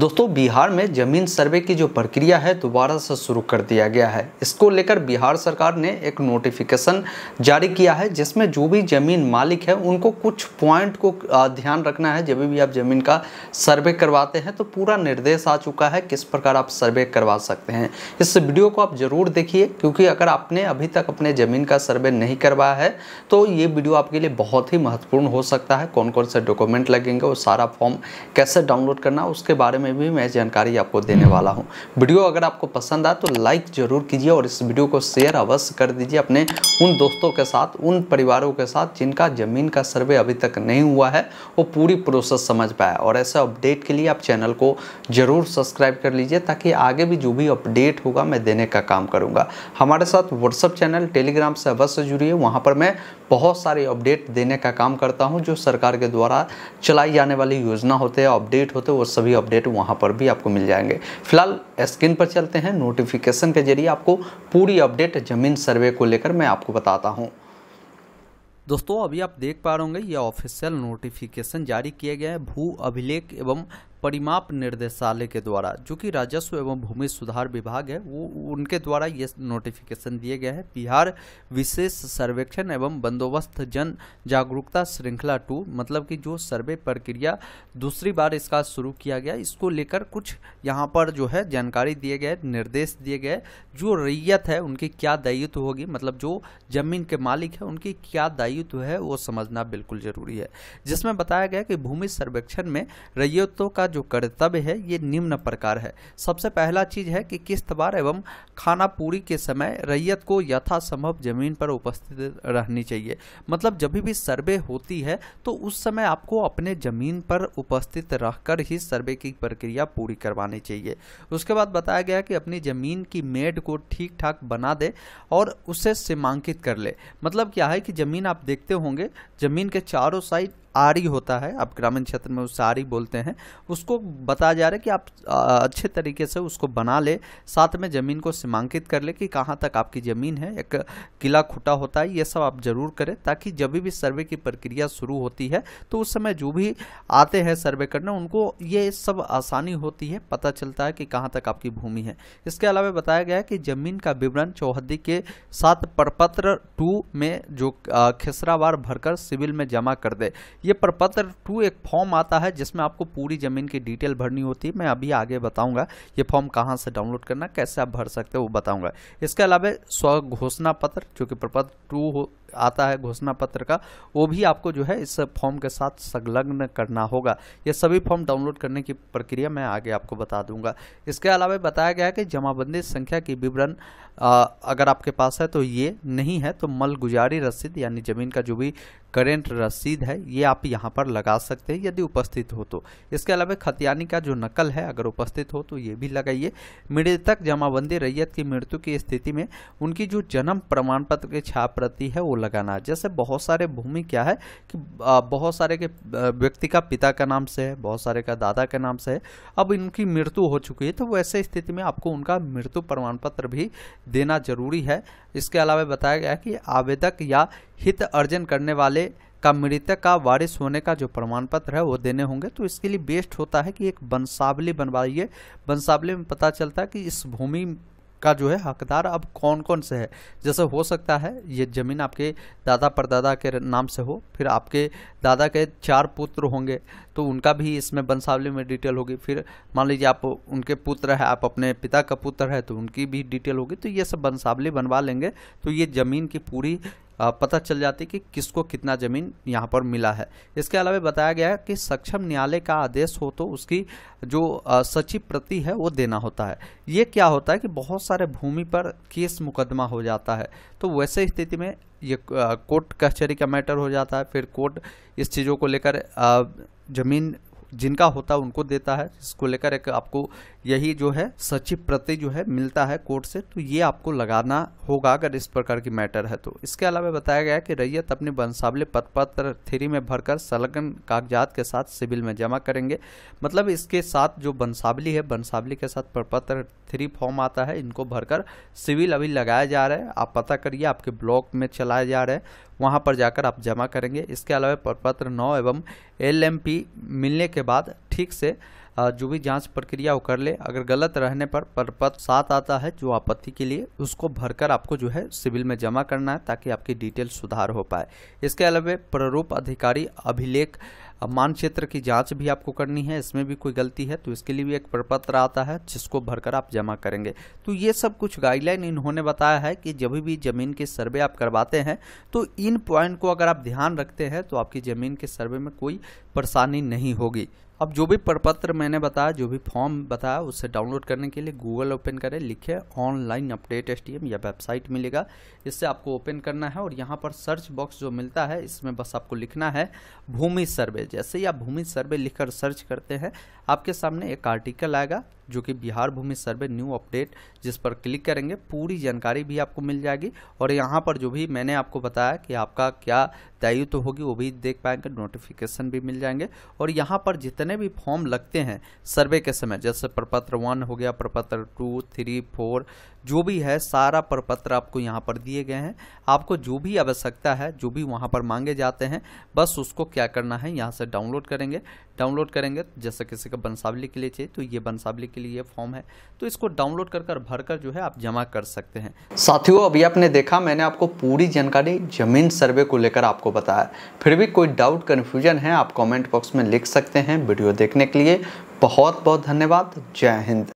दोस्तों बिहार में जमीन सर्वे की जो प्रक्रिया है दोबारा से शुरू कर दिया गया है इसको लेकर बिहार सरकार ने एक नोटिफिकेशन जारी किया है जिसमें जो भी जमीन मालिक है उनको कुछ पॉइंट को ध्यान रखना है जब भी आप जमीन का सर्वे करवाते हैं तो पूरा निर्देश आ चुका है किस प्रकार आप सर्वे करवा सकते हैं इस वीडियो को आप ज़रूर देखिए क्योंकि अगर आपने अभी तक अपने ज़मीन का सर्वे नहीं करवाया है तो ये वीडियो आपके लिए बहुत ही महत्वपूर्ण हो सकता है कौन कौन से डॉक्यूमेंट लगेंगे और सारा फॉर्म कैसे डाउनलोड करना उसके बारे में में भी मैं जानकारी आपको देने वाला हूँ वीडियो अगर आपको पसंद आए तो लाइक ज़रूर कीजिए और इस वीडियो को शेयर अवश्य कर दीजिए अपने उन दोस्तों के साथ उन परिवारों के साथ जिनका ज़मीन का सर्वे अभी तक नहीं हुआ है वो पूरी प्रोसेस समझ पाए और ऐसे अपडेट के लिए आप चैनल को ज़रूर सब्सक्राइब कर लीजिए ताकि आगे भी जो भी अपडेट होगा मैं देने का काम करूँगा हमारे साथ व्हाट्सअप चैनल टेलीग्राम से अवश्य जुड़िए वहाँ पर मैं बहुत सारे अपडेट देने का काम करता हूँ जो सरकार के द्वारा चलाई जाने वाली योजना होते हैं अपडेट होते हैं वो सभी अपडेट वहाँ पर भी आपको मिल जाएंगे फिलहाल स्क्रीन पर चलते हैं नोटिफिकेशन के जरिए आपको पूरी अपडेट जमीन सर्वे को लेकर मैं आपको बताता हूँ दोस्तों अभी आप देख पा रहे होंगे यह ऑफिशियल नोटिफिकेशन जारी किए गए हैं भू अभिलेख एवं परिमाप निर्देशालय के द्वारा जो कि राजस्व एवं भूमि सुधार विभाग है वो उनके द्वारा ये नोटिफिकेशन दिए गए हैं बिहार विशेष सर्वेक्षण एवं बंदोबस्त जन जागरूकता श्रृंखला टू मतलब कि जो सर्वे प्रक्रिया दूसरी बार इसका शुरू किया गया इसको लेकर कुछ यहाँ पर जो है जानकारी दिए गए निर्देश दिए गए जो रैयत है उनकी क्या दायित्व होगी मतलब जो जमीन के मालिक है उनकी क्या दायित्व है वो समझना बिल्कुल जरूरी है जिसमें बताया गया कि भूमि सर्वेक्षण में रैयतों का जो कर्तव्य है ये निम्न प्रकार है सबसे पहला चीज़ है कि किश्तवार एवं खाना पूरी के समय रैयत को यथासंभव ज़मीन पर उपस्थित रहनी चाहिए मतलब जब भी सर्वे होती है तो उस समय आपको अपने ज़मीन पर उपस्थित रहकर ही सर्वे की प्रक्रिया पूरी करवानी चाहिए उसके बाद बताया गया कि अपनी ज़मीन की मेड को ठीक ठाक बना दे और उसे सीमांकित कर ले मतलब क्या है कि ज़मीन आप देखते होंगे ज़मीन के चारों साइड आरी होता है आप ग्रामीण क्षेत्र में उस आरी बोलते हैं उसको बताया जा रहा है कि आप अच्छे तरीके से उसको बना ले साथ में ज़मीन को सीमांकित कर ले कि कहाँ तक आपकी ज़मीन है एक किला खुटा होता है ये सब आप ज़रूर करें ताकि जब भी सर्वे की प्रक्रिया शुरू होती है तो उस समय जो भी आते हैं सर्वे करने उनको ये सब आसानी होती है पता चलता है कि कहाँ तक आपकी भूमि है इसके अलावा बताया गया है कि ज़मीन का विवरण चौहदी के साथ प्रपत्र टू में जो खेसरावार भरकर सिविल में जमा कर दे ये प्रपत्र टू एक फॉर्म आता है जिसमें आपको पूरी ज़मीन की डिटेल भरनी होती है मैं अभी आगे बताऊंगा ये फॉर्म कहाँ से डाउनलोड करना कैसे आप भर सकते हो वो बताऊंगा इसके अलावा स्व घोषणा पत्र जो कि प्रपत्र टू आता है घोषणा पत्र का वो भी आपको जो है इस फॉर्म के साथ संलग्न करना होगा ये सभी फॉर्म डाउनलोड करने की प्रक्रिया मैं आगे आपको बता दूंगा इसके अलावा बताया गया है कि जमाबंदी संख्या की विवरण अगर आपके पास है तो ये नहीं है तो मल गुजारी रसीद यानी ज़मीन का जो भी करेंट रसीद है ये आप यहाँ पर लगा सकते हैं यदि उपस्थित हो तो इसके अलावा खतियानी का जो नकल है अगर उपस्थित हो तो ये भी लगाइए मृतक जमाबंदी रैयत की मृत्यु की स्थिति में उनकी जो जन्म प्रमाण पत्र की छाप प्रति है वो लगाना है जैसे बहुत सारे भूमि क्या है कि बहुत सारे के व्यक्ति का पिता का नाम से है बहुत सारे का दादा के नाम से है अब इनकी मृत्यु हो चुकी है तो वैसे स्थिति में आपको उनका मृत्यु प्रमाण पत्र भी देना जरूरी है इसके अलावा बताया गया कि आवेदक या हित अर्जन करने वाले का मृतक का वारिस होने का जो प्रमाण पत्र है वो देने होंगे तो इसके लिए बेस्ट होता है कि एक वंशावली बनवाइए वंशावली में पता चलता है कि इस भूमि का जो है हकदार अब कौन कौन से है जैसे हो सकता है ये ज़मीन आपके दादा परदादा के नाम से हो फिर आपके दादा के चार पुत्र होंगे तो उनका भी इसमें वंशावली में डिटेल होगी फिर मान लीजिए आप उनके पुत्र है आप अपने पिता का पुत्र है तो उनकी भी डिटेल होगी तो ये सब वंशावली बनवा लेंगे तो ये ज़मीन की पूरी पता चल जाती कि किसको कितना ज़मीन यहाँ पर मिला है इसके अलावा बताया गया कि सक्षम न्यायालय का आदेश हो तो उसकी जो सचिव प्रति है वो देना होता है ये क्या होता है कि बहुत सारे भूमि पर केस मुकदमा हो जाता है तो वैसे स्थिति में ये कोर्ट कचहरी का मैटर हो जाता है फिर कोर्ट इस चीज़ों को लेकर ज़मीन जिनका होता है उनको देता है इसको लेकर एक आपको यही जो है सचिव प्रति जो है मिलता है कोर्ट से तो ये आपको लगाना होगा अगर इस प्रकार की मैटर है तो इसके अलावा बताया गया कि रैयत अपने बंसावले पतपत्र थ्री में भरकर संलग्न कागजात के साथ सिविल में जमा करेंगे मतलब इसके साथ जो बंसावली है बंसावली के साथ प्रपत्र थ्री फॉर्म आता है इनको भरकर सिविल अभी लगाया जा रहा है आप पता करिए आपके ब्लॉक में चलाए जा रहे हैं वहाँ पर जाकर आप जमा करेंगे इसके अलावा प्रपत्र नौ एवं एल मिलने के बाद ठीक से जो भी जांच प्रक्रिया वो कर ले अगर गलत रहने पर परपत्र साथ आता है जो आपत्ति के लिए उसको भरकर आपको जो है सिविल में जमा करना है ताकि आपकी डिटेल सुधार हो पाए इसके अलावा प्ररूप अधिकारी अभिलेख मानचित्र की जांच भी आपको करनी है इसमें भी कोई गलती है तो इसके लिए भी एक प्रपत्र आता है जिसको भरकर आप जमा करेंगे तो ये सब कुछ गाइडलाइन इन्होंने बताया है कि जब भी ज़मीन के सर्वे आप करवाते हैं तो इन पॉइंट को अगर आप ध्यान रखते हैं तो आपकी ज़मीन के सर्वे में कोई परेशानी नहीं होगी अब जो भी प्रपत्र मैंने बताया जो भी फॉर्म बताया उससे डाउनलोड करने के लिए गूगल ओपन करें लिखे ऑनलाइन अपडेट एस या वेबसाइट मिलेगा इससे आपको ओपन करना है और यहाँ पर सर्च बॉक्स जो मिलता है इसमें बस आपको लिखना है भूमि सर्वे जैसे ही आप भूमि सर्वे लिखकर सर्च करते हैं आपके सामने एक आर्टिकल आएगा जो कि बिहार भूमि सर्वे न्यू अपडेट जिस पर क्लिक करेंगे पूरी जानकारी भी आपको मिल जाएगी और यहाँ पर जो भी मैंने आपको बताया कि आपका क्या दायित्व तो होगी वो भी देख पाएंगे नोटिफिकेशन भी मिल जाएंगे और यहाँ पर जितने भी फॉर्म लगते हैं सर्वे के समय जैसे प्रपत्र वन हो गया प्रपत्र टू थ्री फोर जो भी है सारा प्रपत्र आपको यहाँ पर दिए गए हैं आपको जो भी आवश्यकता है जो भी वहाँ पर मांगे जाते हैं बस उसको क्या करना है यहाँ से डाउनलोड करेंगे डाउनलोड करेंगे जैसे किसी का बंसावली के लिए चाहिए तो ये बंसावली के लिए फॉर्म है तो इसको डाउनलोड कर कर भर कर जो है आप जमा कर सकते हैं साथियों अभी आपने देखा मैंने आपको पूरी जानकारी जमीन सर्वे को लेकर आपको बताया फिर भी कोई डाउट कन्फ्यूजन है आप कॉमेंट बॉक्स में लिख सकते हैं वीडियो देखने के लिए बहुत बहुत धन्यवाद जय हिंद